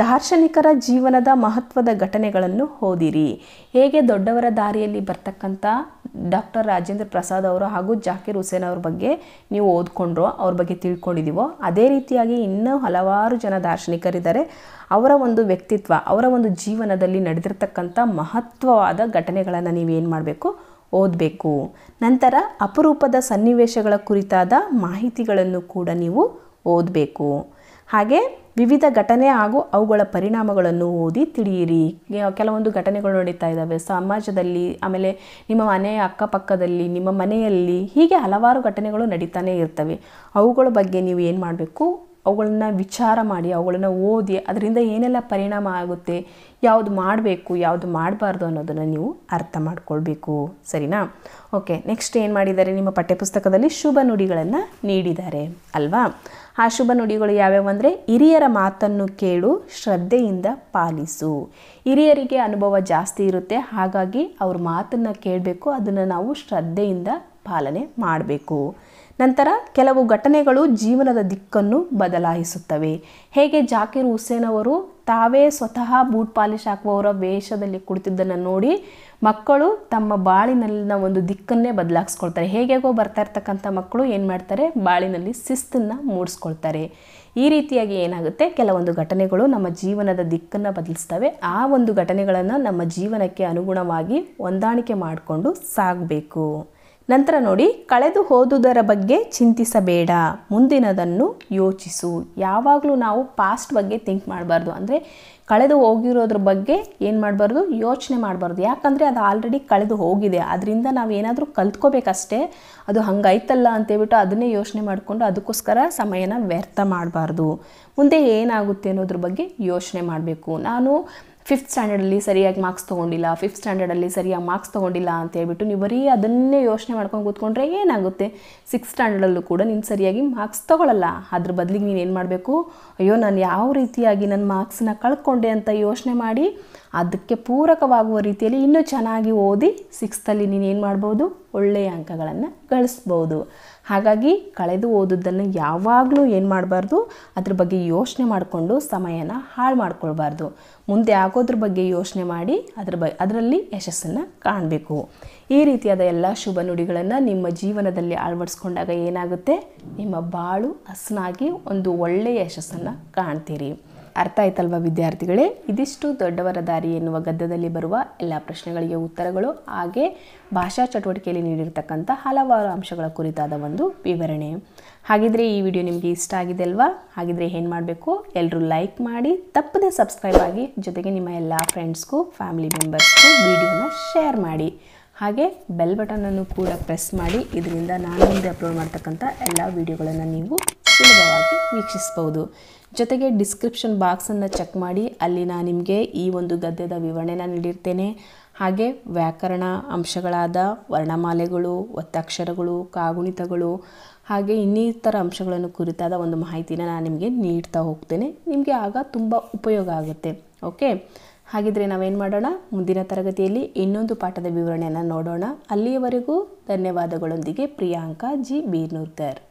ದಾರ್ಶನಿಕರ ಜೀವನದ ಮಹತ್ವದ ಘಟನೆಗಳನ್ನು ಓದಿರಿ ಹೇಗೆ ದೊಡ್ಡವರ ದಾರಿಯಲ್ಲಿ ಬರ್ತಕ್ಕಂಥ ಡಾಕ್ಟರ್ ರಾಜೇಂದ್ರ ಪ್ರಸಾದ್ ಅವರು ಹಾಗೂ ಜಾಕಿರ್ ಹುಸೇನ್ ಅವ್ರ ಬಗ್ಗೆ ನೀವು ಓದ್ಕೊಂಡ್ರು ಅವ್ರ ಬಗ್ಗೆ ತಿಳ್ಕೊಂಡಿದ್ದೀವೋ ಅದೇ ರೀತಿಯಾಗಿ ಇನ್ನೂ ಹಲವಾರು ಜನ ದಾರ್ಶನಿಕರಿದ್ದಾರೆ ಅವರ ಒಂದು ವ್ಯಕ್ತಿತ್ವ ಅವರ ಒಂದು ಜೀವನದಲ್ಲಿ ನಡೆದಿರ್ತಕ್ಕಂಥ ಮಹತ್ವವಾದ ಘಟನೆಗಳನ್ನು ನೀವೇನು ಮಾಡಬೇಕು ಓದಬೇಕು ನಂತರ ಅಪರೂಪದ ಸನ್ನಿವೇಶಗಳ ಕುರಿತಾದ ಮಾಹಿತಿಗಳನ್ನು ಕೂಡ ನೀವು ಓದಬೇಕು ಹಾಗೆ ವಿವಿಧ ಘಟನೆ ಹಾಗೂ ಅವುಗಳ ಪರಿಣಾಮಗಳನ್ನು ಓದಿ ತಿಳಿಯಿರಿ ಕೆಲವೊಂದು ಘಟನೆಗಳು ನಡೀತಾ ಇದ್ದಾವೆ ಸಮಾಜದಲ್ಲಿ ಆಮೇಲೆ ನಿಮ್ಮ ಮನೆಯ ಅಕ್ಕಪಕ್ಕದಲ್ಲಿ ನಿಮ್ಮ ಮನೆಯಲ್ಲಿ ಹೀಗೆ ಹಲವಾರು ಘಟನೆಗಳು ನಡೀತಾನೆ ಇರ್ತವೆ ಅವುಗಳ ಬಗ್ಗೆ ನೀವು ಏನು ಮಾಡಬೇಕು ಅವುಗಳನ್ನು ವಿಚಾರ ಮಾಡಿ ಅವುಗಳನ್ನು ಓದಿ ಅದರಿಂದ ಏನೆಲ್ಲ ಪರಿಣಾಮ ಆಗುತ್ತೆ ಯಾವುದು ಮಾಡಬೇಕು ಯಾವುದು ಮಾಡಬಾರ್ದು ಅನ್ನೋದನ್ನು ನೀವು ಅರ್ಥ ಮಾಡ್ಕೊಳ್ಬೇಕು ಸರಿನಾ ಓಕೆ ನೆಕ್ಸ್ಟ್ ಏನು ಮಾಡಿದ್ದಾರೆ ನಿಮ್ಮ ಪಠ್ಯಪುಸ್ತಕದಲ್ಲಿ ಶುಭ ನುಡಿಗಳನ್ನು ನೀಡಿದ್ದಾರೆ ಅಲ್ವಾ ಆ ಶುಭ ನುಡಿಗಳು ಯಾವ್ಯಾವು ಅಂದರೆ ಹಿರಿಯರ ಮಾತನ್ನು ಕೇಳು ಶ್ರದ್ಧೆಯಿಂದ ಪಾಲಿಸು ಹಿರಿಯರಿಗೆ ಅನುಭವ ಜಾಸ್ತಿ ಇರುತ್ತೆ ಹಾಗಾಗಿ ಅವ್ರ ಮಾತನ್ನು ಕೇಳಬೇಕು ಅದನ್ನು ನಾವು ಶ್ರದ್ಧೆಯಿಂದ ಪಾಲನೆ ಮಾಡಬೇಕು ನಂತರ ಕೆಲವು ಘಟನೆಗಳು ಜೀವನದ ದಿಕ್ಕನ್ನು ಬದಲಾಯಿಸುತ್ತವೆ ಹೇಗೆ ಜಾಕಿರ್ ಹುಸೇನ್ ಅವರು ತಾವೇ ಸ್ವತಃ ಬೂಟ್ ಪಾಲಿಶ್ ಹಾಕುವವರ ವೇಷದಲ್ಲಿ ಕುಳಿತಿದ್ದನ್ನು ನೋಡಿ ಮಕ್ಕಳು ತಮ್ಮ ಬಾಳಿನಲ್ಲಿನ ಒಂದು ದಿಕ್ಕನ್ನೇ ಬದಲಾಗಿಸ್ಕೊಳ್ತಾರೆ ಹೇಗೆಗೋ ಬರ್ತಾ ಇರ್ತಕ್ಕಂಥ ಮಕ್ಕಳು ಏನು ಮಾಡ್ತಾರೆ ಬಾಳಿನಲ್ಲಿ ಶಿಸ್ತನ್ನು ಮೂಡಿಸ್ಕೊಳ್ತಾರೆ ಈ ರೀತಿಯಾಗಿ ಏನಾಗುತ್ತೆ ಕೆಲವೊಂದು ಘಟನೆಗಳು ನಮ್ಮ ಜೀವನದ ದಿಕ್ಕನ್ನು ಬದಲಿಸ್ತವೆ ಆ ಒಂದು ಘಟನೆಗಳನ್ನು ನಮ್ಮ ಜೀವನಕ್ಕೆ ಅನುಗುಣವಾಗಿ ಹೊಂದಾಣಿಕೆ ಮಾಡಿಕೊಂಡು ಸಾಗಬೇಕು ನಂತರ ನೋಡಿ ಕಳೆದು ಹೋದುದರ ಬಗ್ಗೆ ಚಿಂತಿಸಬೇಡ ಮುಂದಿನದನ್ನು ಯೋಚಿಸು ಯಾವಾಗಲೂ ನಾವು ಪಾಸ್ಟ್ ಬಗ್ಗೆ ಥಿಂಕ್ ಮಾಡಬಾರ್ದು ಅಂದರೆ ಕಳೆದು ಹೋಗಿರೋದ್ರ ಬಗ್ಗೆ ಏನು ಮಾಡಬಾರ್ದು ಯೋಚನೆ ಮಾಡಬಾರ್ದು ಯಾಕಂದರೆ ಅದು ಆಲ್ರೆಡಿ ಕಳೆದು ಹೋಗಿದೆ ಅದರಿಂದ ನಾವು ಏನಾದರೂ ಕಲ್ತ್ಕೋಬೇಕಷ್ಟೇ ಅದು ಹಂಗಾಯ್ತಲ್ಲ ಅಂತೇಳ್ಬಿಟ್ಟು ಅದನ್ನೇ ಯೋಚನೆ ಮಾಡಿಕೊಂಡು ಅದಕ್ಕೋಸ್ಕರ ಸಮಯನ ವ್ಯರ್ಥ ಮಾಡಬಾರ್ದು ಮುಂದೆ ಏನಾಗುತ್ತೆ ಅನ್ನೋದ್ರ ಬಗ್ಗೆ ಯೋಚನೆ ಮಾಡಬೇಕು ನಾನು ಫಿಫ್ತ್ ಸ್ಟ್ಯಾಂಡರ್ಡಲ್ಲಿ ಸರಿಯಾಗಿ ಮಾರ್ಕ್ಸ್ ತೊಗೊಂಡಿಲ್ಲ ಫಿಫ್ತ್ ಸ್ಟ್ಯಾಂಡರ್ಡಲ್ಲಿ ಸರಿಯಾಗಿ ಮಾರ್ಕ್ಸ್ ತೊಗೊಂಡಿಲ್ಲ ಅಂತ ಹೇಳ್ಬಿಟ್ಟು ನೀವು ಬರೀ ಅದನ್ನೇ ಯೋಚನೆ ಮಾಡ್ಕೊಂಡು ಕೂತ್ಕೊಂಡ್ರೆ ಏನಾಗುತ್ತೆ ಸಿಕ್ಸ್ ಸ್ಟ್ಯಾಂಡರ್ಡಲ್ಲೂ ಕೂಡ ನೀನು ಸರಿಯಾಗಿ ಮಾರ್ಕ್ಸ್ ತೊಗೊಳ್ಳಲ್ಲ ಅದ್ರ ಬದಲಿಗೆ ನೀನು ಏನು ಮಾಡಬೇಕು ಅಯ್ಯೋ ನಾನು ಯಾವ ರೀತಿಯಾಗಿ ನನ್ನ ಮಾರ್ಕ್ಸನ್ನ ಕಳ್ಕೊಂಡೆ ಅಂತ ಯೋಚನೆ ಮಾಡಿ ಅದಕ್ಕೆ ಪೂರಕವಾಗುವ ರೀತಿಯಲ್ಲಿ ಇನ್ನೂ ಚೆನ್ನಾಗಿ ಓದಿ ಸಿಕ್ಸ್ತಲ್ಲಿ ನೀನು ಏನು ಮಾಡ್ಬೋದು ಒಳ್ಳೆಯ ಅಂಕಗಳನ್ನು ಗಳಿಸ್ಬೋದು ಹಾಗಾಗಿ ಕಳೆದು ಓದೋದನ್ನು ಯಾವಾಗಲೂ ಏನು ಮಾಡಬಾರ್ದು ಅದ್ರ ಬಗ್ಗೆ ಯೋಚನೆ ಮಾಡಿಕೊಂಡು ಸಮಯನ ಹಾಳು ಮಾಡ್ಕೊಳ್ಬಾರ್ದು ಮುಂದೆ ಆಗೋದ್ರ ಬಗ್ಗೆ ಯೋಚನೆ ಮಾಡಿ ಅದ್ರ ಬ ಅದರಲ್ಲಿ ಯಶಸ್ಸನ್ನು ಕಾಣಬೇಕು ಈ ರೀತಿಯಾದ ಎಲ್ಲ ಶುಭ ನುಡಿಗಳನ್ನು ನಿಮ್ಮ ಜೀವನದಲ್ಲಿ ಅಳವಡಿಸ್ಕೊಂಡಾಗ ಏನಾಗುತ್ತೆ ನಿಮ್ಮ ಬಾಳು ಹಸನಾಗಿ ಒಂದು ಒಳ್ಳೆಯ ಯಶಸ್ಸನ್ನು ಕಾಣ್ತೀರಿ ಅರ್ಥ ಆಯ್ತಲ್ವಾ ವಿದ್ಯಾರ್ಥಿಗಳೇ ಇದಿಷ್ಟು ದೊಡ್ಡವರ ದಾರಿ ಎನ್ನುವ ಗದ್ಯದಲ್ಲಿ ಬರುವ ಎಲ್ಲ ಪ್ರಶ್ನೆಗಳಿಗೆ ಉತ್ತರಗಳು ಹಾಗೆ ಭಾಷಾ ಚಟುವಟಿಕೆಯಲ್ಲಿ ನೀಡಿರ್ತಕ್ಕಂಥ ಹಲವಾರು ಅಂಶಗಳ ಕುರಿತಾದ ಒಂದು ವಿವರಣೆ ಹಾಗಿದ್ರೆ ಈ ವಿಡಿಯೋ ನಿಮಗೆ ಇಷ್ಟ ಆಗಿದೆ ಅಲ್ವಾ ಹಾಗಿದ್ರೆ ಏನು ಮಾಡಬೇಕು ಎಲ್ಲರೂ ಲೈಕ್ ಮಾಡಿ ತಪ್ಪದೆ ಸಬ್ಸ್ಕ್ರೈಬ್ ಆಗಿ ಜೊತೆಗೆ ನಿಮ್ಮ ಎಲ್ಲ ಫ್ರೆಂಡ್ಸ್ಗೂ ಫ್ಯಾಮಿಲಿ ಮೆಂಬರ್ಸ್ಗೂ ವಿಡಿಯೋನ ಶೇರ್ ಮಾಡಿ ಹಾಗೆ ಬೆಲ್ ಬಟನನ್ನು ಕೂಡ ಪ್ರೆಸ್ ಮಾಡಿ ಇದರಿಂದ ನಾನು ಮುಂದೆ ಅಪ್ಲೋಡ್ ಮಾಡ್ತಕ್ಕಂಥ ಎಲ್ಲ ವೀಡಿಯೋಗಳನ್ನು ನೀವು ಸುಲಭವಾಗಿ ವೀಕ್ಷಿಸಬಹುದು ಜೊತೆಗೆ ಡಿಸ್ಕ್ರಿಪ್ಷನ್ ಬಾಕ್ಸನ್ನು ಚೆಕ್ ಮಾಡಿ ಅಲ್ಲಿ ನಾನು ನಿಮಗೆ ಈ ಒಂದು ಗದ್ಯದ ವಿವರಣೆನ ನೀಡಿರ್ತೇನೆ ಹಾಗೆ ವ್ಯಾಕರಣ ಅಂಶಗಳಾದ ವರ್ಣಮಾಲೆಗಳು ಒತ್ತಕ್ಷರಗಳು ಕಾಗುಣಿತಗಳು ಹಾಗೆ ಇನ್ನಿತರ ಅಂಶಗಳನ್ನು ಕುರಿತಾದ ಒಂದು ಮಾಹಿತಿನ ನಾನು ನಿಮಗೆ ನೀಡ್ತಾ ಹೋಗ್ತೇನೆ ನಿಮಗೆ ಆಗ ತುಂಬ ಉಪಯೋಗ ಆಗುತ್ತೆ ಓಕೆ ಹಾಗಿದ್ರೆ ನಾವೇನು ಮಾಡೋಣ ಮುಂದಿನ ತರಗತಿಯಲ್ಲಿ ಇನ್ನೊಂದು ಪಾಠದ ವಿವರಣೆಯನ್ನು ನೋಡೋಣ ಅಲ್ಲಿಯವರೆಗೂ ಧನ್ಯವಾದಗಳೊಂದಿಗೆ ಪ್ರಿಯಾಂಕಾ ಜಿ ಬೀರ್ನೂರ್ಕರ್